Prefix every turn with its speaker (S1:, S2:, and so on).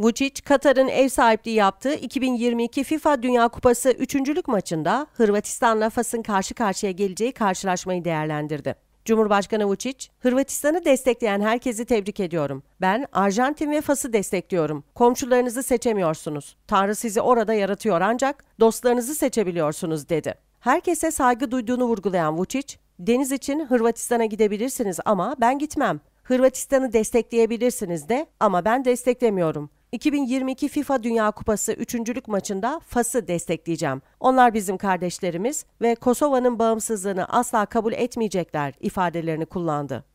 S1: Vučić, Katar'ın ev sahipliği yaptığı 2022 FIFA Dünya Kupası üçüncülük maçında Hırvatistan'la Fas'ın karşı karşıya geleceği karşılaşmayı değerlendirdi. Cumhurbaşkanı Vučić, Hırvatistan'ı destekleyen herkesi tebrik ediyorum. Ben Arjantin ve Fas'ı destekliyorum. Komşularınızı seçemiyorsunuz. Tanrı sizi orada yaratıyor ancak dostlarınızı seçebiliyorsunuz dedi. Herkese saygı duyduğunu vurgulayan Vučić, deniz için Hırvatistan'a gidebilirsiniz ama ben gitmem. Hırvatistan'ı destekleyebilirsiniz de ama ben desteklemiyorum. 2022 FIFA Dünya Kupası üçüncülük maçında Fas'ı destekleyeceğim. Onlar bizim kardeşlerimiz ve Kosova'nın bağımsızlığını asla kabul etmeyecekler ifadelerini kullandı.